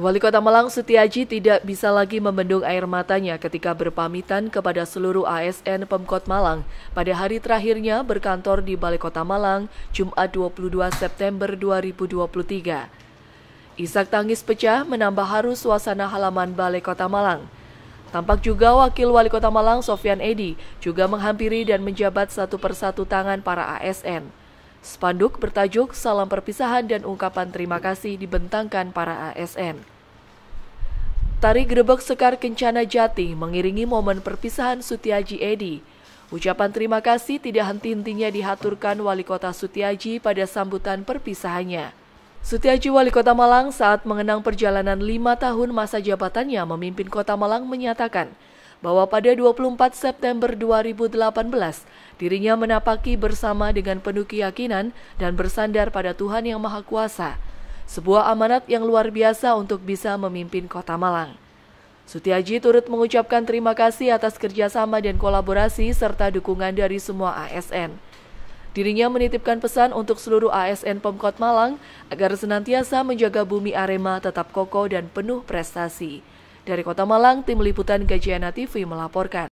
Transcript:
Wali Kota Malang Setiaji tidak bisa lagi membendung air matanya ketika berpamitan kepada seluruh ASN Pemkot Malang pada hari terakhirnya berkantor di Balai Kota Malang, Jumat 22 September 2023. Isak tangis pecah menambah haru suasana halaman Balai Kota Malang. Tampak juga Wakil Wali Kota Malang Sofian Edi juga menghampiri dan menjabat satu persatu tangan para ASN. Spanduk bertajuk Salam Perpisahan dan Ungkapan Terima Kasih dibentangkan para ASN. Tari Grebek Sekar Kencana Jati mengiringi momen perpisahan Sutiaji Edi. Ucapan terima kasih tidak henti-hentinya dihaturkan Wali Kota Sutiaji pada sambutan perpisahannya. Sutiaji Wali Kota Malang saat mengenang perjalanan lima tahun masa jabatannya memimpin Kota Malang menyatakan, bahwa pada 24 September 2018 dirinya menapaki bersama dengan penuh keyakinan dan bersandar pada Tuhan Yang Maha Kuasa, sebuah amanat yang luar biasa untuk bisa memimpin Kota Malang. Sutiaji turut mengucapkan terima kasih atas kerjasama dan kolaborasi serta dukungan dari semua ASN. Dirinya menitipkan pesan untuk seluruh ASN Pemkot Malang agar senantiasa menjaga bumi Arema tetap kokoh dan penuh prestasi. Dari Kota Malang, Tim Liputan Gajiana TV melaporkan.